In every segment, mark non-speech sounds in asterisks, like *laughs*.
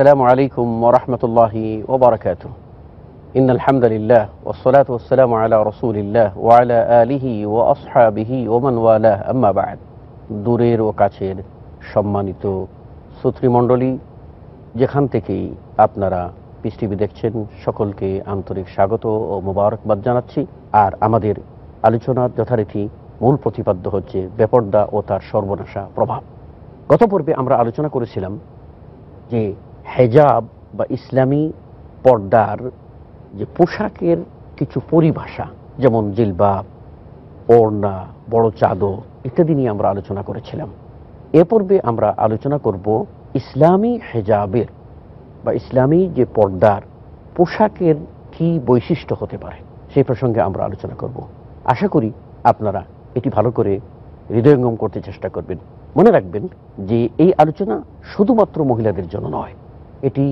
السلام عليكم ورحمة الله in إن ওসলাত لله والصلاة والسلام على رسول الله وعلى آله وأصحابه ومن والاه أما بعد দূরের ও কাছের সম্মানিত শ্রোতৃমণ্ডলী যেখান থেকেই আপনারা পিস দেখছেন সকলকে আন্তরিক স্বাগত ও মোবারকবাদ জানাচ্ছি আর আমাদের আলোচনার যথারীতি মূল প্রতিপাদ্য হচ্ছে বেপর্দা ও তার সর্বনাশা প্রভাব গত পর্বে আমরা আলোচনা করেছিলাম যে হেজাব বা ইসলামী পর্দার যে পোশাকের কিছু পরিভাষা যেমন জিলবাব ওড়না বড় চাদর ইত্যাদি নিয়ে আমরা আলোচনা করেছিলাম এ পর্বে আমরা আলোচনা করব ইসলামী হেজাবের বা ইসলামী যে পর্দার পোশাকের কি বৈশিষ্ট্য হতে পারে সেই প্রসঙ্গে আমরা আলোচনা করব আশা করি আপনারা এটি ভালো করে হৃদয়ঙ্গম করতে চেষ্টা করবেন মনে রাখবেন যে এই আলোচনা শুধুমাত্র মহিলাদের জন্য নয় এটি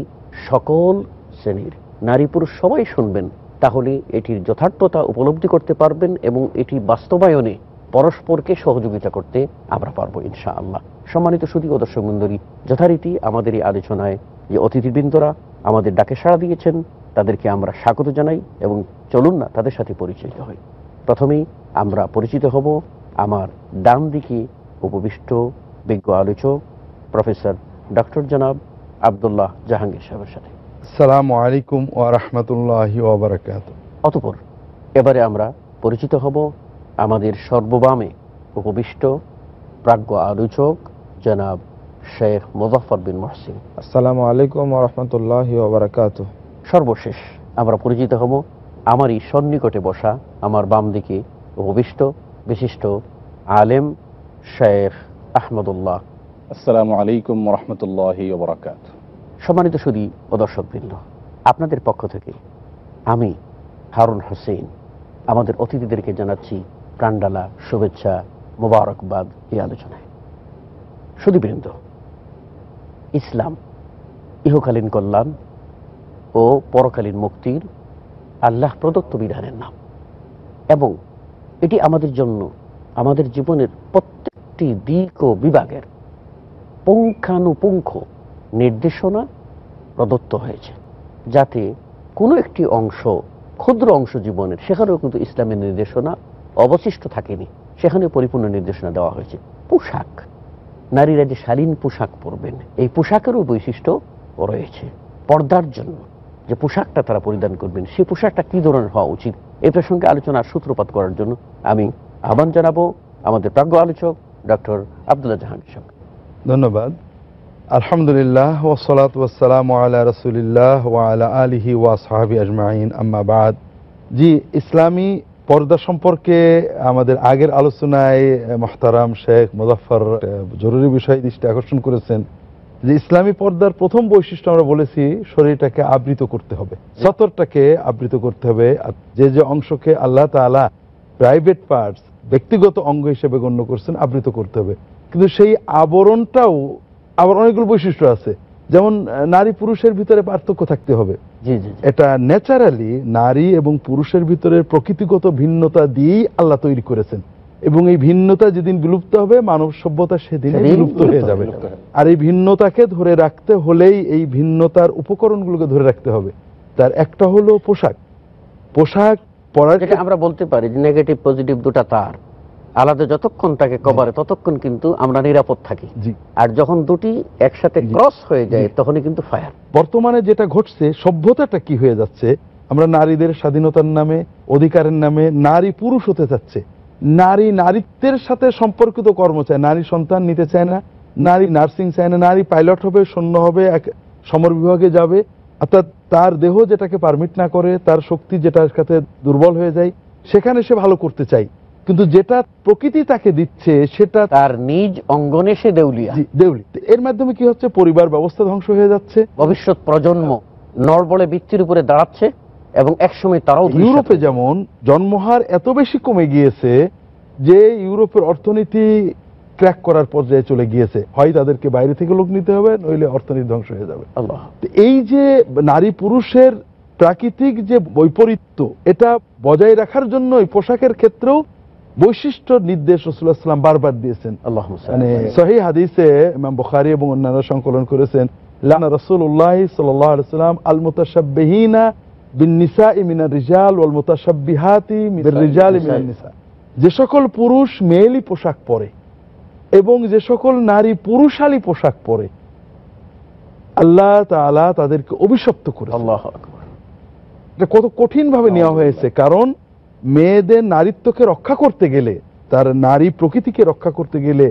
সকল শ্রেণীর নারী পুরুষ সবাই শুনবেন তাহলে এটির যথার্থতা উপলব্ধি করতে পারবেন এবং এটি বাস্তবায়নে পরস্পরকে সহযোগিতা করতে আমরা পারব ইনশা আল্লাহ সম্মানিত সুদী ও দর্শক মন্ডলী যথারীতি আমাদের এই আলোচনায় যে অতিথিবৃন্দরা আমাদের ডাকে সাড়া দিয়েছেন তাদেরকে আমরা স্বাগত জানাই এবং চলুন না তাদের সাথে পরিচিত হই প্রথমেই আমরা পরিচিত হব আমার ডান দিকে উপবিষ্ট বিজ্ঞ আলোচক প্রফেসর ডক্টর জনাব আবদুল্লাহ জাহাঙ্গীর সাহেবের সাথে সালামু আলাইকুম ও রহমতুল্লাহ অতপর এবারে আমরা পরিচিত হব আমাদের সর্ববামে উপবিষ্ট প্রাজ্ঞ আলোচক জনাব শেখ মুজাফর বিন মহসিন আসসালামু আলাইকুম রহমতুল্লাহ সর্বশেষ আমরা পরিচিত হব আমারই সন্নিকটে বসা আমার বাম দিকে উপবিষ্ট বিশিষ্ট আলেম শেখ আহমদুল্লাহ আসসালামু আলাইকুম রহমতুল্লাহ ওবরাকাত সম্মানিত সুদী ও দর্শক বৃন্দ আপনাদের পক্ষ থেকে আমি হারুন হোসেন আমাদের অতিথিদেরকে জানাচ্ছি প্রাণডালা শুভেচ্ছা মোবারকবাদ এই আলোচনায় সুদীবৃন্দ ইসলাম ইহকালীন কল্যাণ ও পরকালীন মুক্তির আল্লাহ প্রদত্ত বিধানের নাম এবং এটি আমাদের জন্য আমাদের জীবনের প্রত্যেকটি দিক ও বিভাগের পুঙ্খানুপুঙ্খ নির্দেশনা প্রদত্ত হয়েছে যাতে কোনো একটি অংশ ক্ষুদ্র অংশ জীবনের সেখানেও কিন্তু ইসলামের নির্দেশনা অবশিষ্ট থাকেনি সেখানে পরিপূর্ণ নির্দেশনা দেওয়া হয়েছে পোশাক নারীরা যে শালীন পোশাক পরবেন এই পোশাকেরও বৈশিষ্ট্য রয়েছে পর্দার জন্য যে পোশাকটা তারা পরিধান করবেন সেই পোশাকটা কি ধরনের হওয়া উচিত এ প্রসঙ্গে আলোচনার সূত্রপাত করার জন্য আমি আহ্বান জানাবো আমাদের প্রাজ্ঞ আলোচক ডক্টর আবদুল্লাহ জাহাঙ্গীর ধন্যবাদ আলহামদুলিল্লাহ ওসলাত ওসালাম আলা রসুলিল্লাহ ওয়ালা আলিহি ওয়াসহাবি আজমাইন আম্মাবাদ জি ইসলামী পর্দা সম্পর্কে আমাদের আগের আলোচনায় মাহতারাম শেখ মুজাফর জরুরি বিষয়ে দৃষ্টি আকর্ষণ করেছেন যে ইসলামী পর্দার প্রথম বৈশিষ্ট্য আমরা বলেছি শরীরটাকে আবৃত করতে হবে সতরটাকে আবৃত করতে হবে যে যে অংশকে আল্লাহ তালা প্রাইভেট পার্টস ব্যক্তিগত অঙ্গ হিসেবে গণ্য করছেন আবৃত করতে হবে কিন্তু সেই আবরণটাও আবার অনেকগুলো বৈশিষ্ট্য আছে যেমন নারী পুরুষের ভিতরে পার্থক্য থাকতে হবে এটা ন্যাচারালি নারী এবং পুরুষের ভিতরে প্রকৃতিগত ভিন্নতা দিয়েই আল্লাহ তৈরি করেছেন এবং এই ভিন্নতা যেদিন বিলুপ্ত হবে মানব সভ্যতা সেদিন বিলুপ্ত হয়ে যাবে আর এই ভিন্নতাকে ধরে রাখতে হলেই এই ভিন্নতার উপকরণগুলোকে ধরে রাখতে হবে তার একটা হলো পোশাক পোশাক পরার আমরা বলতে পারি যে নেগেটিভ পজিটিভ দুটা তার আলাদা যতক্ষণ তাকে কভারে ততক্ষণ কিন্তু আমরা নিরাপদ থাকি আর যখন দুটি একসাথে ক্রস হয়ে যায় তখনই কিন্তু ফায়ার বর্তমানে যেটা ঘটছে সভ্যতাটা কি হয়ে যাচ্ছে আমরা নারীদের স্বাধীনতার নামে অধিকারের নামে নারী পুরুষ হতে চাচ্ছে নারী নারীত্বের সাথে সম্পর্কিত কর্ম চায় নারী সন্তান নিতে চায় না নারী নার্সিং চায় না নারী পাইলট হবে সৈন্য হবে এক সমর বিভাগে যাবে অর্থাৎ তার দেহ যেটাকে পারমিট না করে তার শক্তি যেটার সাথে দুর্বল হয়ে যায় সেখানে সে ভালো করতে চায় কিন্তু যেটা প্রকৃতি তাকে দিচ্ছে সেটা তার নিজ অঙ্গনে সে দেউলিয়া দেউলি এর মাধ্যমে কি হচ্ছে পরিবার ব্যবস্থা ধ্বংস হয়ে যাচ্ছে ভবিষ্যৎ প্রজন্ম নরবলে বৃত্তির উপরে দাঁড়াচ্ছে এবং একসময় তারাও ইউরোপে যেমন জন্মহার এত বেশি কমে গিয়েছে যে ইউরোপের অর্থনীতি ক্র্যাক করার পর্যায়ে চলে গিয়েছে হয় তাদেরকে বাইরে থেকে লোক নিতে হবে নইলে অর্থনীতি ধ্বংস হয়ে যাবে আল্লাহ এই যে নারী পুরুষের প্রাকৃতিক যে বৈপরীত্য এটা বজায় রাখার জন্যই পোশাকের ক্ষেত্রেও বৈশিষ্ট্য নির্দেশ রসুল্লাহাম বারবার দিয়েছেন আল্লাহ মানে, মানে সহি হাদিসে ইমাম বুখারি এবং অন্যান্য সংকলন করেছেন লানা রসুল্লাহ সাল্লাম আল মোতাসাবিহীনা যে সকল পুরুষ মেয়েলি পোশাক পরে এবং যে সকল নারী পুরুষালী পোশাক পরে আল্লাহ তাদেরকে অভিশপ্ত করে আল্লাহ কত কঠিন ভাবে নেওয়া হয়েছে কারণ মেয়েদের নারীত্বকে রক্ষা করতে গেলে তার নারী প্রকৃতিকে রক্ষা করতে গেলে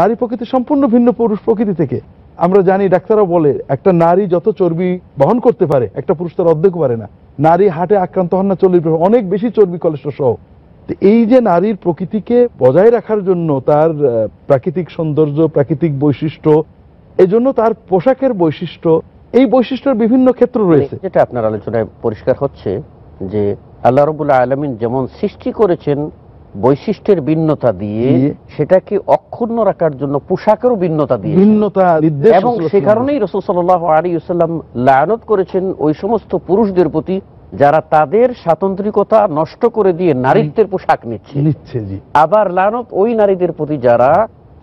নারী প্রকৃতি সম্পূর্ণ ভিন্ন পুরুষ প্রকৃতি থেকে আমরা জানি ডাক্তাররা বলে একটা নারী যত চর্বি বহন করতে পারে একটা পুরুষ তার অর্ধেক পারে না নারী হাটে আক্রান্ত হন না চল্লিশ অনেক বেশি চর্বি কলেস্ট্রল সহ এই যে নারীর প্রকৃতিকে বজায় রাখার জন্য তার প্রাকৃতিক সৌন্দর্য প্রাকৃতিক বৈশিষ্ট্য এজন্য তার পোশাকের বৈশিষ্ট্য এই বৈশিষ্ট্যের বিভিন্ন ক্ষেত্র রয়েছে যেটা আপনার আলোচনায় পরিষ্কার হচ্ছে যে আল্লাহ রবুল আলমিন যেমন সৃষ্টি করেছেন বৈশিষ্ট্যের ভিন্নতা দিয়ে সেটাকে অক্ষুণ্ণ রাখার জন্য পোশাকেরও ভিন্নতা দিয়ে ভিন্নতা এবং সে কারণেই রসুল সাল্লাহ আলী ইসলাম লায়নত করেছেন ওই সমস্ত পুরুষদের প্রতি যারা তাদের স্বাতন্ত্রিকতা নষ্ট করে দিয়ে নারীত্বের পোশাক নিচ্ছে আবার লায়নত ওই নারীদের প্রতি যারা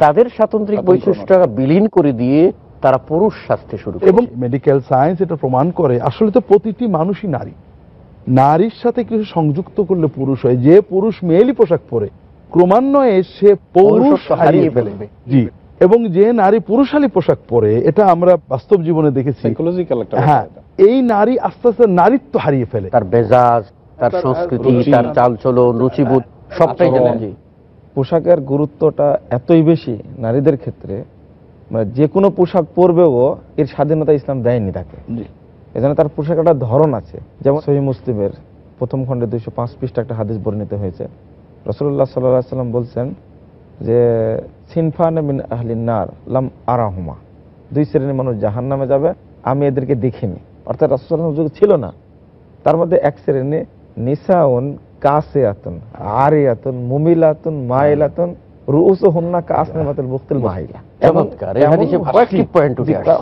তাদের স্বাতন্ত্রিক বৈশিষ্ট্য বিলীন করে দিয়ে তারা পুরুষ স্বাস্থ্য শুরু এবং মেডিকেল সায়েন্স এটা প্রমাণ করে আসলে তো প্রতিটি মানুষই নারী নারীর সাথে কিছু সংযুক্ত করলে পুরুষ হয় যে পুরুষ মেয়েলি পোশাক পরে ক্রমান্বয়ে সে পৌরুষ হারিয়ে ফেলবে জি এবং যে নারী পুরুষালী পোশাক পরে এটা আমরা বাস্তব জীবনে দেখেছি হ্যাঁ এই নারী আস্তে আস্তে নারীত্ব হারিয়ে ফেলে তার বেজাজ তার সংস্কৃতি তার চালচলন রুচিবোধ সবটাই আচ্ছা, পোশাকের গুরুত্বটা এতই বেশি নারীদের ক্ষেত্রে মানে যে কোনো পোশাক পরবেও এর স্বাধীনতা ইসলাম দেয়নি তাকে এজন্য তার পোশাক একটা ধরন আছে যেমন সহি মুসলিমের প্রথম খণ্ডে দুইশো পাঁচ পৃষ্ঠা একটা হাদিস বর্ণিত হয়েছে রসুল্লাহ সাল্লাহ সাল্লাম বলছেন যে সিনফান মিন আহলিনার লাম আরাহুমা দুই শ্রেণীর মানুষ জাহান নামে যাবে আমি এদেরকে দেখিনি অর্থাৎ রসুল্লাহ যুগ ছিল না তার মধ্যে এক শ্রেণী নিসাউন কাসে আতন আতন আরে মুমিল আতন মায়েল আতন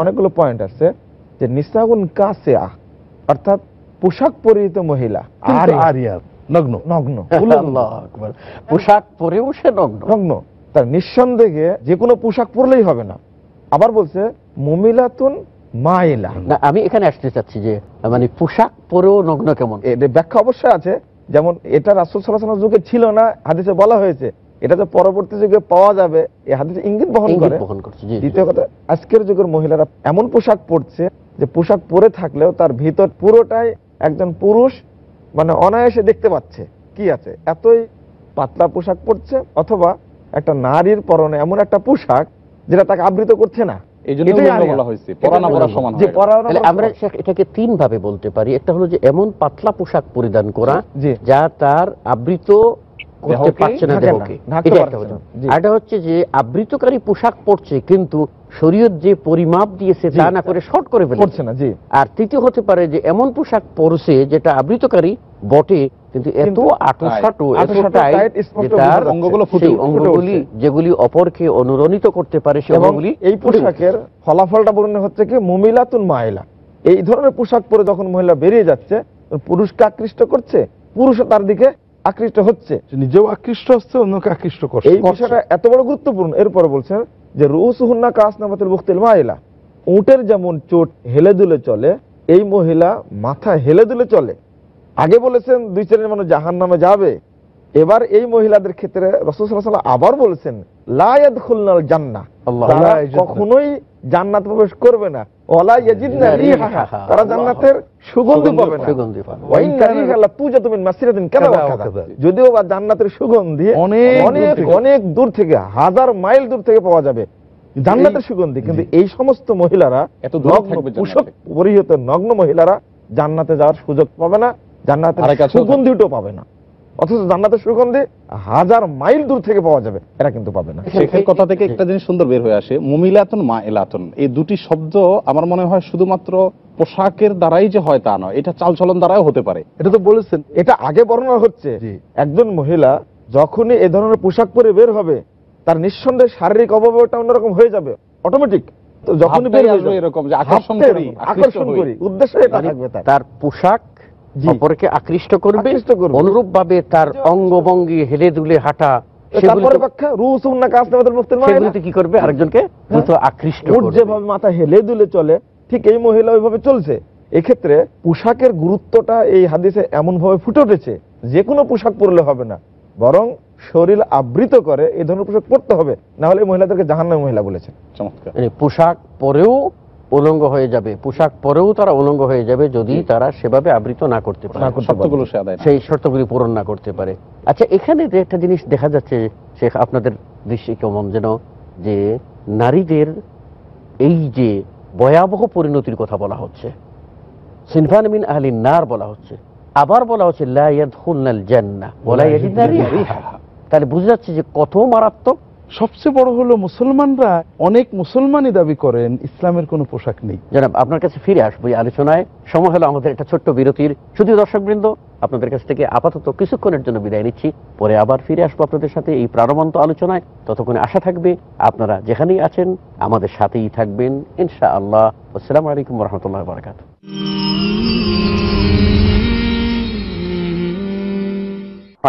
অনেকগুলো পয়েন্ট আছে যে নিসাগুন কাসিয়া অর্থাৎ পোশাক পরিহিত মহিলা নগ্ন নগ্ন পোশাক পরেও সে নগ্ন নগ্ন তার নিঃসন্দেহে যে কোনো পোশাক পরলেই হবে না আবার বলছে মমিলাতুন মাইলা আমি এখানে আসতে চাচ্ছি যে মানে পোশাক পরেও নগ্ন কেমন ব্যাখ্যা অবশ্যই আছে যেমন এটা রাসুল সাল্লাহ যুগে ছিল না হাদিসে বলা হয়েছে এটা তো পরবর্তী যুগে পাওয়া যাবে এই হাদিসে ইঙ্গিত বহন করে দ্বিতীয় কথা আজকের যুগের মহিলারা এমন পোশাক পরছে যে পোশাক পরে থাকলেও তার ভিতর পুরোটাই একজন পুরুষ মানে অনায়াসে দেখতে পাচ্ছে কি আছে এতই পাতলা পোশাক পরছে অথবা একটা নারীর পরনে এমন একটা পোশাক যেটা তাকে আবৃত করছে না আবৃতকারী পোশাক পরছে কিন্তু শরীয়ত যে পরিমাপ দিয়েছে তা না করে শর্ট করে ফেলছে না জি আর তৃতীয় হতে পারে যে এমন পোশাক পরছে যেটা আবৃতকারী বটে কিন্তু এত আটোসাটো অঙ্গগুলি যেগুলি অপরকে অনুরণিত করতে পারে সে অঙ্গগুলি এই পোশাকের ফলাফলটা বর্ণনা হচ্ছে কি মমিলাতুন মাইলা এই ধরনের পোশাক পরে যখন মহিলা বেরিয়ে যাচ্ছে পুরুষকে আকৃষ্ট করছে পুরুষও তার দিকে আকৃষ্ট হচ্ছে নিজেও আকৃষ্ট হচ্ছে অন্যকে আকৃষ্ট করছে এই বিষয়টা এত বড় গুরুত্বপূর্ণ এরপরে বলছেন যে রুস হুন্না কাস নামাতের বুখতিল মাইলা উঁটের যেমন চোট হেলে দুলে চলে এই মহিলা মাথা হেলে দুলে চলে আগে বলেছেন দুই শ্রেণীর মানুষ জাহান নামে যাবে এবার এই মহিলাদের ক্ষেত্রে রসুল আবার বলেছেন লায়াদ খুলনাল জান্না কখনোই জান্নাত প্রবেশ করবে না অনেক দূর থেকে হাজার মাইল দূর থেকে পাওয়া যাবে সুগন্ধি কিন্তু এই সমস্ত মহিলারা এত পরিহিত নগ্ন মহিলারা জান্নাতে যাওয়ার সুযোগ পাবে না জান্নাতের সুগন্ধিটাও পাবে না অথচ জান্নাতের সুগন্ধে হাজার মাইল দূর থেকে পাওয়া যাবে এরা কিন্তু পাবে না শেখের কথা থেকে একটা জিনিস সুন্দর বের হয়ে আসে মুমিলাতন মা এলাতন এই দুটি শব্দ আমার মনে হয় শুধুমাত্র পোশাকের দ্বারাই যে হয় তা নয় এটা চালচলন দ্বারাও হতে পারে এটা তো বলেছেন এটা আগে বর্ণনা হচ্ছে একজন মহিলা যখনই এ ধরনের পোশাক পরে বের হবে তার নিঃসন্দেহে শারীরিক অভাবটা অন্যরকম হয়ে যাবে অটোমেটিক তো যখন বের হয়ে এরকম যে আকর্ষণ করি আকর্ষণ করি উদ্দেশ্য এটা মানে থাকবে তার পোশাক অপরকে আকৃষ্ট করবে অনুরূপ ভাবে তার অঙ্গভঙ্গি হেলে দুলে হাঁটা হ্যাঁ। এক্ষেত্রে পোশাকের গুরুত্বটা এই হাদিসে এমন ভাবে ফুটে উঠেছে যে কোনো পোশাক পরলে হবে না বরং শরীর আবৃত করে এই ধরনের পোশাক পরতে হবে না হলে মহিলাদেরকে জাহান্ন মহিলা বলেছে মানে পোশাক পরেও উলঙ্গ হয়ে যাবে পোশাক পরেও তারা উলঙ্গ হয়ে যাবে যদি তারা সেভাবে আবৃত না করতে পারে সেই শর্তগুলি পূরণ না করতে পারে আচ্ছা এখানে যে একটা জিনিস দেখা যাচ্ছে শেখ আপনাদের দৃষ্টি কেমন যেন যে নারীদের এই যে ভয়াবহ পরিণতির কথা বলা হচ্ছে সিনফান মিন আহলি নার বলা হচ্ছে আবার বলা হচ্ছে তাহলে বুঝে যাচ্ছে যে কত মারাত্মক সবচেয়ে বড় হলো মুসলমানরা অনেক মুসলমানই দাবি করেন ইসলামের কোনো পোশাক নেই জনাব আপনার কাছে ফিরে আসবো এই আলোচনায় সময় হলো আমাদের একটা ছোট্ট বিরতির শুধু দর্শকবৃন্দ আপনাদের কাছ থেকে আপাতত কিছুক্ষণের জন্য বিদায় নিচ্ছি পরে আবার ফিরে আসবো আপনাদের সাথে এই প্রাণবন্ত আলোচনায় ততক্ষণে আশা থাকবে আপনারা যেখানেই আছেন আমাদের সাথেই থাকবেন ইনশা আল্লাহ আসসালামু আলাইকুম রহমতুল্লাহ বারকাত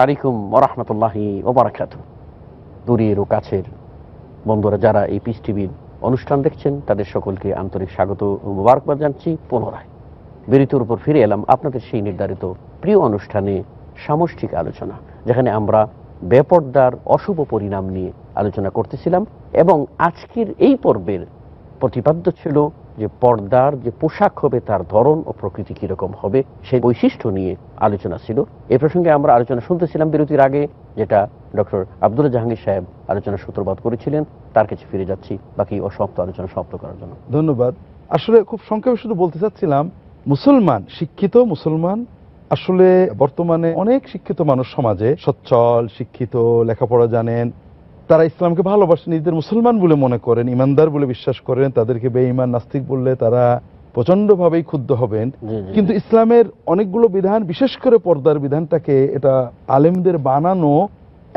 আলাইকুম ওরহমতুল্লাহি ওবরাকাতুহ দূরের ও কাছের বন্ধুরা যারা এই পিস টিভির অনুষ্ঠান দেখছেন তাদের সকলকে আন্তরিক স্বাগত ও মুবারকবাদ জানছি পুনরায় বিরতির উপর ফিরে এলাম আপনাদের সেই নির্ধারিত প্রিয় অনুষ্ঠানে সামষ্টিক আলোচনা যেখানে আমরা বেপর্দার অশুভ পরিণাম নিয়ে আলোচনা করতেছিলাম এবং আজকের এই পর্বের প্রতিপাদ্য ছিল যে পর্দার যে পোশাক হবে তার ধরন ও প্রকৃতি কিরকম হবে সেই বৈশিষ্ট্য নিয়ে আলোচনা ছিল এ প্রসঙ্গে আমরা আলোচনা শুনতেছিলাম বিরতির আগে যেটা ডক্টর আব্দুল জাহাঙ্গীর সাহেব আলোচনা সূত্রপাত করেছিলেন তার কাছে ফিরে যাচ্ছি বাকি অসমাপ্ত আলোচনা সমাপ্ত করার জন্য ধন্যবাদ আসলে খুব সংক্ষেপে শুধু বলতে চাচ্ছিলাম মুসলমান শিক্ষিত মুসলমান আসলে বর্তমানে অনেক শিক্ষিত মানুষ সমাজে সচ্ছল শিক্ষিত লেখাপড়া জানেন তারা ইসলামকে ভালোবাসে নিজেদের মুসলমান বলে মনে করেন ইমানদার বলে বিশ্বাস করেন তাদেরকে বেঈমান নাস্তিক বললে তারা প্রচন্ডভাবেই ক্ষুদ্ধ হবেন কিন্তু ইসলামের অনেকগুলো বিধান বিশেষ করে পর্দার বিধানটাকে এটা আলেমদের বানানো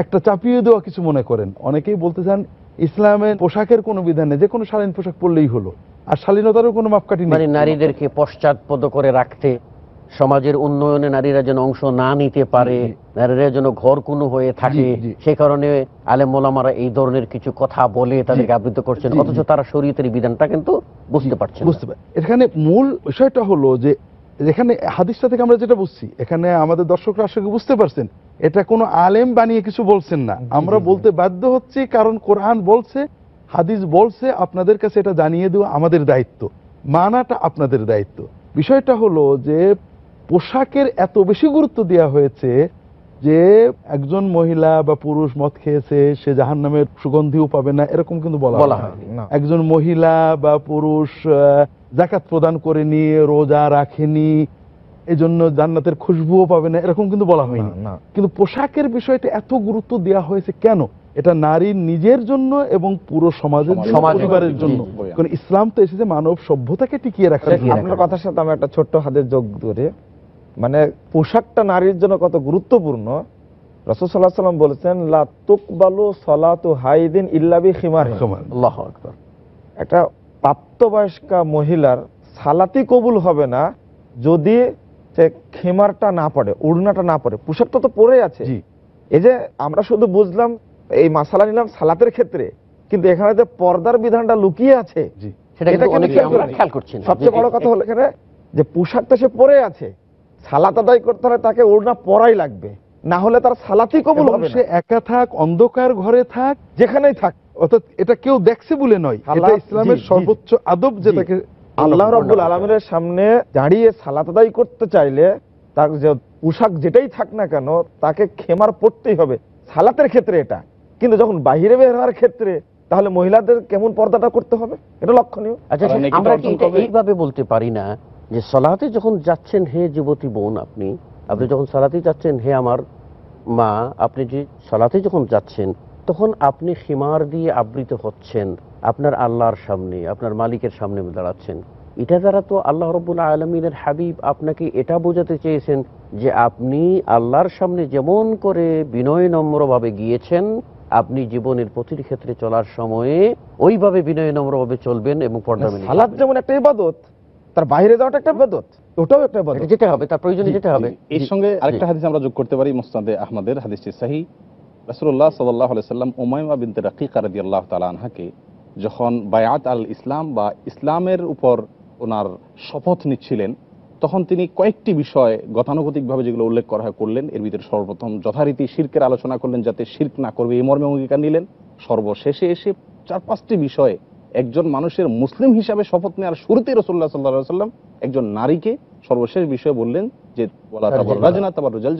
একটা চাপিয়ে দেওয়া কিছু মনে করেন অনেকেই বলতে চান ইসলামের পোশাকের কোনো বিধান নেই যে কোনো শালীন পোশাক পরলেই হলো আর শালীনতারও কোনো মাপকাঠি নেই মানে নারীদেরকে পশ্চাৎপদ করে রাখতে সমাজের উন্নয়নে নারীরা যেন অংশ না নিতে পারে নারীরা যেন ঘর কোনো হয়ে থাকে সে কারণে আলে মোলামারা এই ধরনের কিছু কথা বলে তাদেরকে আবৃত করছেন অথচ তারা শরীয়তের বিধানটা কিন্তু বুঝতে পারছে বুঝতে পারে এখানে মূল বিষয়টা হলো যে এখানে হাদিসটা থেকে আমরা যেটা বুঝছি এখানে আমাদের দর্শকরা আসলে বুঝতে পারছেন এটা কোনো আলেম বানিয়ে কিছু বলছেন না আমরা বলতে বাধ্য হচ্ছি কারণ কোরআন বলছে হাদিস বলছে আপনাদের কাছে এটা জানিয়ে দেওয়া আমাদের দায়িত্ব মানাটা আপনাদের দায়িত্ব বিষয়টা হলো যে পোশাকের এত বেশি গুরুত্ব দেওয়া হয়েছে যে একজন মহিলা বা পুরুষ মদ খেয়েছে সে জাহান নামের সুগন্ধিও পাবে না এরকম কিন্তু বলা বলা হয় একজন মহিলা বা পুরুষ জাকাত প্রদান করেনি রোজা রাখেনি এই জন্য জান্নাতের খুশবুও পাবে না এরকম কিন্তু বলা হয়নি কিন্তু পোশাকের বিষয়টা এত গুরুত্ব দেওয়া হয়েছে কেন এটা নারীর নিজের জন্য এবং পুরো সমাজের পরিবারের জন্য কারণ ইসলাম তো এসেছে মানব সভ্যতাকে টিকিয়ে রাখার কথার সাথে আমি একটা ছোট্ট হাতের যোগ ধরে মানে পোশাকটা নারীর জন্য কত গুরুত্বপূর্ণ রসদ সাল্লাহ সাল্লাম বলেছেন লা তুকবালু হাইদিন ইল্লাবি খিমার একটা প্রাপ্তবয়স্কা মহিলার সালাতি কবুল হবে না যদি সে খেমারটা না পড়ে উড়নাটা না পড়ে পোশাকটা তো পরে আছে এই যে আমরা শুধু বুঝলাম এই মাসালা নিলাম সালাতের ক্ষেত্রে কিন্তু এখানে যে পর্দার বিধানটা লুকিয়ে আছে সবচেয়ে বড় কথা হলো এখানে যে পোশাকটা সে পরে আছে সালাত আদায় করতে হলে তাকে ওড়না পরাই লাগবে না হলে তার সালাতি কবুল হবে সে একা থাক অন্ধকার ঘরে থাক যেখানেই থাক অর্থাৎ এটা কেউ দেখছে বলে নয় এটা ইসলামের সর্বোচ্চ আদব যেটাকে আল্লাহ রাব্বুল আলামিনের সামনে দাঁড়িয়ে সালাত আদায় করতে চাইলে তার যে পোশাক যেটাই থাক না কেন তাকে খেমার পড়তেই হবে সালাতের ক্ষেত্রে এটা কিন্তু যখন বাহিরে বের হওয়ার ক্ষেত্রে তাহলে মহিলাদের কেমন পর্দাটা করতে হবে এটা লক্ষণীয় আচ্ছা আমরা কি এইভাবে বলতে পারি না যে সলাতে যখন যাচ্ছেন হে যুবতী বোন আপনি আপনি যখন সলাতে যাচ্ছেন হে আমার মা আপনি যে সলাতে যখন যাচ্ছেন তখন আপনি সীমার দিয়ে আবৃত হচ্ছেন আপনার আল্লাহর সামনে আপনার মালিকের সামনে দাঁড়াচ্ছেন এটা দ্বারা তো আল্লাহ রবুল্লা আলমিনের হাবিব আপনাকে এটা বোঝাতে চেয়েছেন যে আপনি আল্লাহর সামনে যেমন করে বিনয় নম্রভাবে গিয়েছেন আপনি জীবনের প্রতিটি ক্ষেত্রে চলার সময়ে ওইভাবে বিনয় নম্রভাবে চলবেন এবং পর্দা যেমন একটা ইবাদত তার বাইরে যাওয়াটা একটা বেদত ওটাও একটা বেদত যেতে হবে তার প্রয়োজনে যেতে হবে এর সঙ্গে আরেকটা হাদিস আমরা যোগ করতে পারি মুসনাদে আহমদের হাদিসটি সাহি সাল্লাল্লাহু আলাইহি সাল্লাম উমাইমা বিনতে রাকিকা রাদিয়াল্লাহু তাআলা তালা আনহাকে যখন বায়াত আল ইসলাম বা ইসলামের উপর ওনার শপথ নিচ্ছিলেন তখন তিনি কয়েকটি বিষয় গতানুগতিকভাবে যেগুলো উল্লেখ করা হয় করলেন এর ভিতরে সর্বপ্রথম যথারীতি শির্কের আলোচনা করলেন যাতে শির্ক না করবে এই মর্মে অঙ্গীকার নিলেন সর্বশেষে এসে চার পাঁচটি বিষয়ে একজন মানুষের মুসলিম হিসাবে শপথ নেওয়ার শুরুতে রসুল্লাহ সাল্লাহ সাল্লাম একজন নারীকে সর্বশেষ বিষয়ে বললেন যে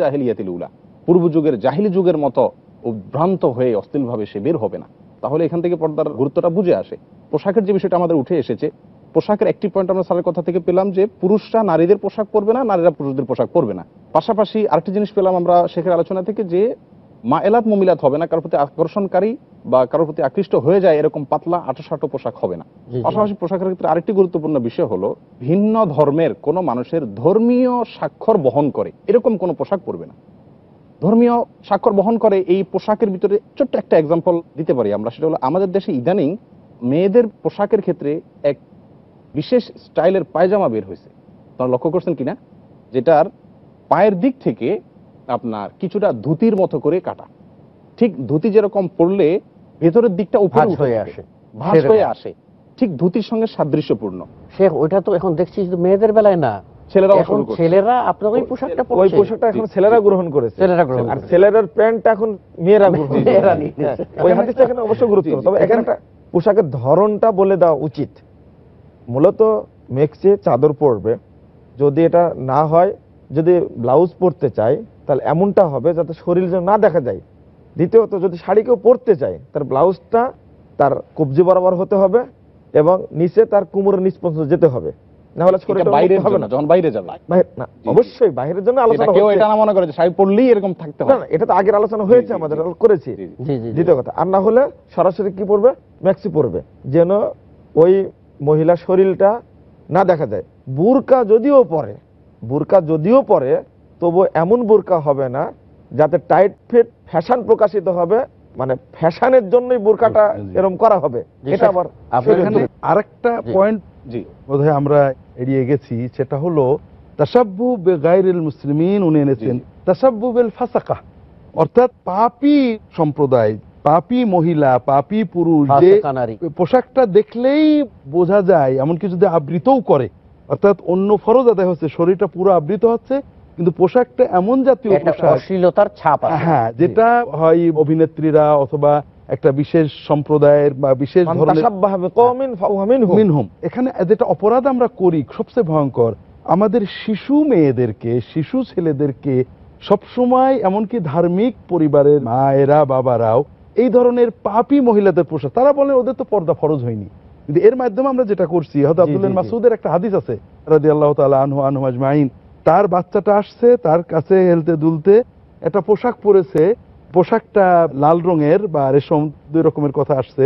জাহিলিয়াতিলউলা পূর্ব যুগের জাহিলি যুগের মতো উদ্ভ্রান্ত হয়ে অস্থিলভাবে সে বের হবে না তাহলে এখান থেকে পর্দার গুরুত্বটা বুঝে আসে পোশাকের যে বিষয়টা আমাদের উঠে এসেছে পোশাকের একটি পয়েন্ট আমরা সারের কথা থেকে পেলাম যে পুরুষরা নারীদের পোশাক পরবে না নারীরা পুরুষদের পোশাক পরবে না পাশাপাশি আরেকটি জিনিস পেলাম আমরা শেখের আলোচনা থেকে যে মা এলাত মুমিলাত হবে না কারোর প্রতি আকর্ষণকারী বা কারোর প্রতি আকৃষ্ট হয়ে যায় এরকম পাতলা আটোসাটো পোশাক হবে না পাশাপাশি পোশাকের ক্ষেত্রে আরেকটি গুরুত্বপূর্ণ বিষয় হলো ভিন্ন ধর্মের কোনো মানুষের ধর্মীয় স্বাক্ষর বহন করে এরকম কোনো পোশাক পরবে না ধর্মীয় স্বাক্ষর বহন করে এই পোশাকের ভিতরে ছোট্ট একটা এক্সাম্পল দিতে পারি আমরা সেটা হলো আমাদের দেশে ইদানিং মেয়েদের পোশাকের ক্ষেত্রে এক বিশেষ স্টাইলের পায়জামা বের হয়েছে তারা লক্ষ্য করছেন কিনা যেটার পায়ের দিক থেকে আপনার কিছুটা ধুতির মতো করে কাটা ঠিক ধুতি যেরকম পড়লে ভেতরের দিকটা উপহার হয়ে আসে ভাস হয়ে আসে ঠিক ধুতির সঙ্গে সাদৃশ্যপূর্ণ শেখ ওইটা তো এখন দেখছি শুধু মেয়েদের বেলায় না পোশাকের ধরনটা বলে দেওয়া উচিত মূলত চাদর পরবে যদি এটা না হয় যদি ব্লাউজ পরতে চায় তাহলে এমনটা হবে যাতে শরীর যেন না দেখা যায় দ্বিতীয়ত যদি শাড়ি কেউ পরতে চায় তার ব্লাউজটা তার কবজি বরাবর হতে হবে এবং নিচে তার কুমুরের নিচ পর্যন্ত যেতে হবে যেন ওই মহিলা শরীরটা না দেখা যায় বুরকা যদিও পরে বোরকা যদিও পরে তবু এমন বোরকা হবে না যাতে টাইট ফিট ফ্যাশন প্রকাশিত হবে মানে ফ্যাশনের জন্যই বোরকাটা এরকম করা হবে এটা আবার আরেকটা পয়েন্ট জি বোধহয় আমরা এড়িয়ে গেছি সেটা হলো তাসাব্বু বে বেগাইরুল মুসলিমিন উনি এনেছেন তাসাব্বু বেল ফাসাকা অর্থাৎ পাপি সম্প্রদায় পাপি মহিলা পাপি পুরুষ যে পোশাকটা দেখলেই বোঝা যায় এমনকি যদি আবৃতও করে অর্থাৎ অন্য ফরজ আদায় হচ্ছে শরীরটা পুরো আবৃত হচ্ছে কিন্তু পোশাকটা এমন জাতীয় অশ্লীলতার ছাপ হ্যাঁ যেটা হয় অভিনেত্রীরা অথবা একটা বিশেষ সম্প্রদায়ের বা বিশেষ এখানে যেটা অপরাধ আমরা করি সবচেয়ে ভয়ঙ্কর আমাদের শিশু মেয়েদেরকে শিশু ছেলেদেরকে সবসময় এমনকি ধার্মিক পরিবারের মায়েরা বাবারাও এই ধরনের পাপি মহিলাদের পোশাক তারা বলে ওদের তো পর্দা ফরজ হয়নি কিন্তু এর মাধ্যমে আমরা যেটা করছি হয়তো আব্দুল্লাহ মাসুদের একটা হাদিস আছে রাজি আল্লাহ তালা আনহু আনহু আজমাইন তার বাচ্চাটা আসছে তার কাছে হেলতে দুলতে একটা পোশাক পরেছে পোশাকটা লাল রঙের বা রেশম দুই রকমের কথা আসছে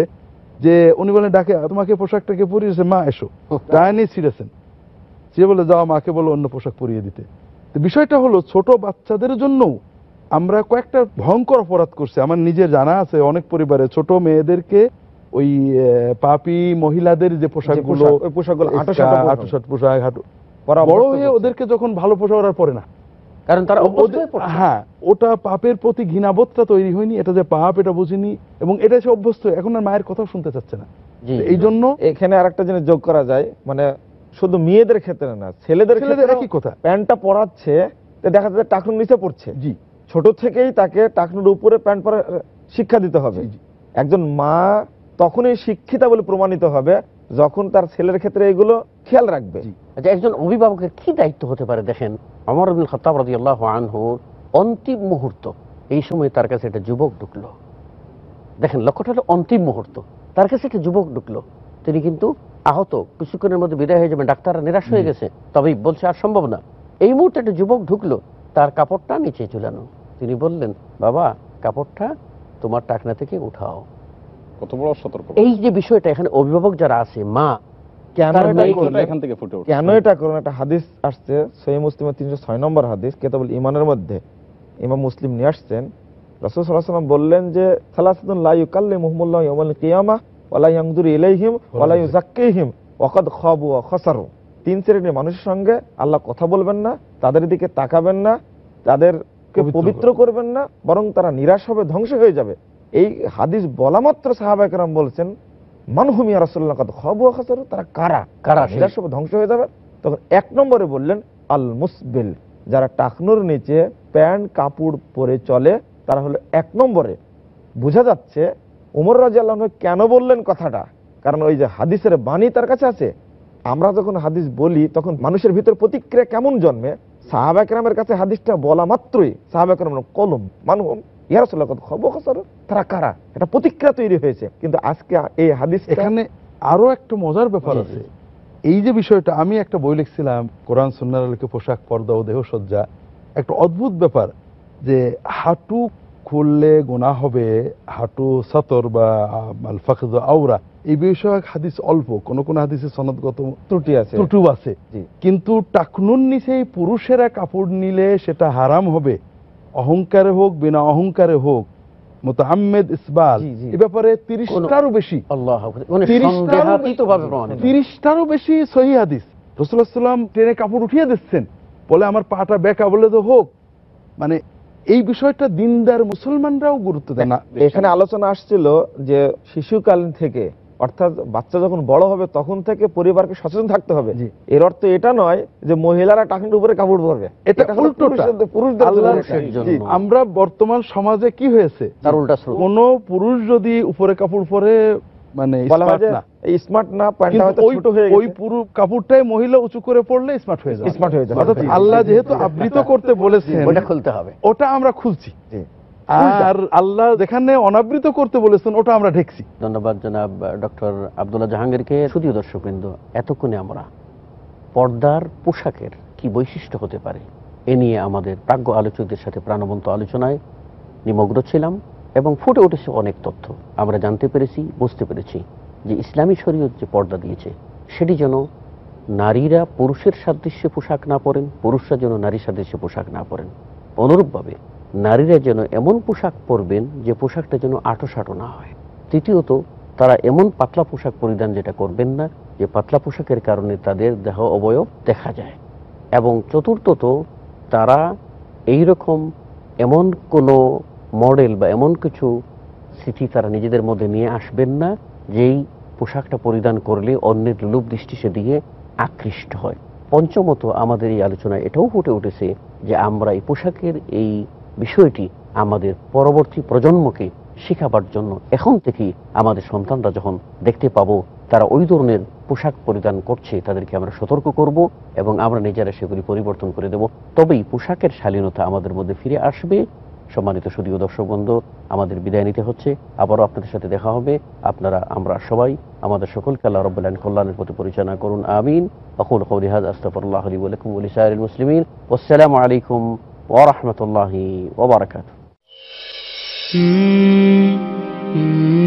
যে উনি বলেন ডাকে তোমাকে পোশাকটাকে পরিয়েছে মা এসো *laughs* ডায়নি ছিঁড়েছেন সে বলে যাও মাকে বলো অন্য পোশাক পরিয়ে দিতে তো বিষয়টা হলো ছোট বাচ্চাদের জন্য আমরা কয়েকটা ভয়ঙ্কর অপরাধ করছি আমার নিজের জানা আছে অনেক পরিবারে ছোট মেয়েদেরকে ওই পাপি মহিলাদের যে পোশাকগুলো পোশাকগুলো আটো শার্ট পোশাক হাঁটু বড় হয়ে ওদেরকে যখন ভালো পোশাক ওরা পরে না কারণ তারা হ্যাঁ ওটা পাপের প্রতি ঘৃণাবোধটা তৈরি হয়নি এটা যে পাপ এটা বুঝিনি এবং এটা সে অভ্যস্ত এখন আর মায়ের কথাও শুনতে চাচ্ছে না এই জন্য এখানে আর একটা জিনিস যোগ করা যায় মানে শুধু মেয়েদের ক্ষেত্রে না ছেলেদের ক্ষেত্রে কি কথা প্যান্টটা পরাচ্ছে দেখা যাচ্ছে টাকনুর নিচে পড়ছে জি ছোট থেকেই তাকে টাকনুর উপরে প্যান্ট পরা শিক্ষা দিতে হবে একজন মা তখনই শিক্ষিতা বলে প্রমাণিত হবে যখন তার ছেলের ক্ষেত্রে এগুলো খেয়াল রাখবে আচ্ছা একজন অভিভাবকের কি দায়িত্ব হতে পারে দেখেন আমার আব্দুল খতাব রাজি আল্লাহ আনহুর অন্তিম মুহূর্ত এই সময় তার কাছে একটা যুবক ঢুকলো দেখেন লক্ষ্যটা হলো অন্তিম মুহূর্ত তার কাছে একটা যুবক ঢুকলো তিনি কিন্তু আহত কিছুক্ষণের মধ্যে বিদায় হয়ে যাবে ডাক্তাররা নিরাশ হয়ে গেছে তবেই বলছে আর সম্ভব না এই মুহূর্তে একটা যুবক ঢুকলো তার কাপড়টা নিচে ঝুলানো তিনি বললেন বাবা কাপড়টা তোমার টাকনা থেকে উঠাও কত বড় সতর্ক এই যে বিষয়টা এখানে অভিভাবক যারা আছে মা কেন এটা করুন একটা হাদিস আসছে সেই মুসলিমের তিনশো ছয় নম্বর হাদিস কেতাবল ইমানের মধ্যে ইমাম মুসলিম নিয়ে আসছেন রসুল সাল্লাহ বললেন যে সালাসুদ্দিন লাই কাল্লি মোহাম্মুল্লাহ ইয়ামুল কিয়ামা ওয়ালাই ইয়াংজুর ইলাইহিম ওয়ালাই জাক্কিহিম ওয়াকাদ খাবু ওয়া খসারু তিন শ্রেণীর মানুষের সঙ্গে আল্লাহ কথা বলবেন না তাদের দিকে তাকাবেন না তাদেরকে পবিত্র করবেন না বরং তারা নিরাশ হবে ধ্বংস হয়ে যাবে এই হাদিস বলা মাত্র সাহাবাহাম বলছেন মানহুমিয়া রাসুল্লাহ কত খবু খাসারু তারা কারা কারা সেটা সব ধ্বংস হয়ে যাবে তখন এক নম্বরে বললেন আল মুসবিল যারা টাকনুর নিচে প্যান্ট কাপড় পরে চলে তারা হলো এক নম্বরে বোঝা যাচ্ছে উমর রাজা আল্লাহ কেন বললেন কথাটা কারণ ওই যে হাদিসের বাণী তার কাছে আছে আমরা যখন হাদিস বলি তখন মানুষের ভিতর প্রতিক্রিয়া কেমন জন্মে সাহাবাকরামের কাছে হাদিসটা বলা মাত্রই সাহাবাকরাম কলম মানুষ হাটু তারা কারা এটা প্রতিক্রিয়া তৈরি হয়েছে কিন্তু আজকে এই হাদিস এখানে একটা মজার ব্যাপার আছে এই যে বিষয়টা আমি একটা বই লিখছিলাম কোরআন সন্ন্যার পোশাক পর্দা ও দেহসজ্জা একটা অদ্ভুত ব্যাপার যে হাঁটু খুললে গোনা হবে হাঁটু সতর বা আওরা এই বিষয়ক হাদিস অল্প কোন কোন হাদিসে সনদগত ত্রুটি আছে ত্রুটু আছে কিন্তু টাকনুন নিচে পুরুষেরা কাপড় নিলে সেটা হারাম হবে অহংকারে হোক বিনা অহংকারে হোক মোতাহমেদ ইসবাল এ ব্যাপারে তিরিশটারও বেশি মানে তিরিশটারও বেশি সহি হাদিস রসুল্লাহাম ট্রেনে কাপড় উঠিয়ে দিচ্ছেন বলে আমার পাটা বেকা বলে তো হোক মানে এই বিষয়টা দিনদার মুসলমানরাও গুরুত্ব দেয় না এখানে আলোচনা আসছিল যে শিশুকালীন থেকে অর্থাৎ বাচ্চা যখন বড় হবে তখন থেকে পরিবারকে সচেতন থাকতে হবে এর অর্থ এটা নয় যে মহিলারা টাকার উপরে কাপড় পরবে আমরা বর্তমান সমাজে কি হয়েছে তার উল্টা কোন পুরুষ যদি উপরে কাপড় পরে মানে স্মার্ট না ওই পুরো কাপড়টাই মহিলা উঁচু করে পড়লে স্মার্ট হয়ে যাবে স্মার্ট হয়ে যাবে আল্লাহ যেহেতু আবৃত করতে বলেছে ওটা খুলতে হবে ওটা আমরা খুলছি আর আল্লাহ যেখানে অনাবৃত করতে বলেছেন ওটা আমরা ঢেকছি ধন্যবাদ জনাব ডক্টর আবদুল্লাহ জাহাঙ্গীরকে দর্শক বিন্দু এতক্ষণে আমরা পর্দার পোশাকের কি বৈশিষ্ট্য হতে পারে এ নিয়ে আমাদের প্রাজ্ঞ আলোচকদের সাথে প্রাণবন্ত আলোচনায় নিমগ্ন ছিলাম এবং ফুটে উঠেছে অনেক তথ্য আমরা জানতে পেরেছি বুঝতে পেরেছি যে ইসলামী শরীয়ত যে পর্দা দিয়েছে সেটি যেন নারীরা পুরুষের সাদৃশ্যে পোশাক না পরেন পুরুষরা যেন নারী সাদৃশ্যে পোশাক না পরেন অনুরূপভাবে নারীরা যেন এমন পোশাক পরবেন যে পোশাকটা যেন সাটো না হয় তৃতীয়ত তারা এমন পাতলা পোশাক পরিধান যেটা করবেন না যে পাতলা পোশাকের কারণে তাদের দেহ অবয়ব দেখা যায় এবং চতুর্থত তারা এই রকম এমন কোনো মডেল বা এমন কিছু স্মৃতি তারা নিজেদের মধ্যে নিয়ে আসবেন না যেই পোশাকটা পরিধান করলে অন্যের লোভ দৃষ্টি সে দিয়ে আকৃষ্ট হয় পঞ্চমত আমাদের এই আলোচনায় এটাও ফুটে উঠেছে যে আমরা এই পোশাকের এই বিষয়টি আমাদের পরবর্তী প্রজন্মকে শেখাবার জন্য এখন থেকেই আমাদের সন্তানরা যখন দেখতে পাবো তারা ওই ধরনের পোশাক পরিধান করছে তাদেরকে আমরা সতর্ক করব এবং আমরা নিজেরা সেগুলি পরিবর্তন করে দেব তবেই পোশাকের শালীনতা আমাদের মধ্যে ফিরে আসবে সম্মানিত সুদীয় দর্শক বন্ধু আমাদের বিদায় নিতে হচ্ছে আবারও আপনাদের সাথে দেখা হবে আপনারা আমরা সবাই আমাদের সকলকে আল্লাহ রবাহ কল্যাণের প্রতি পরিচালনা করুন আমিন আকুল কৌরিহাজ আস্তফরুল্লাহ আলী আসসালামু আলাইকুম ورحمة الله وبركاته hmm, hmm.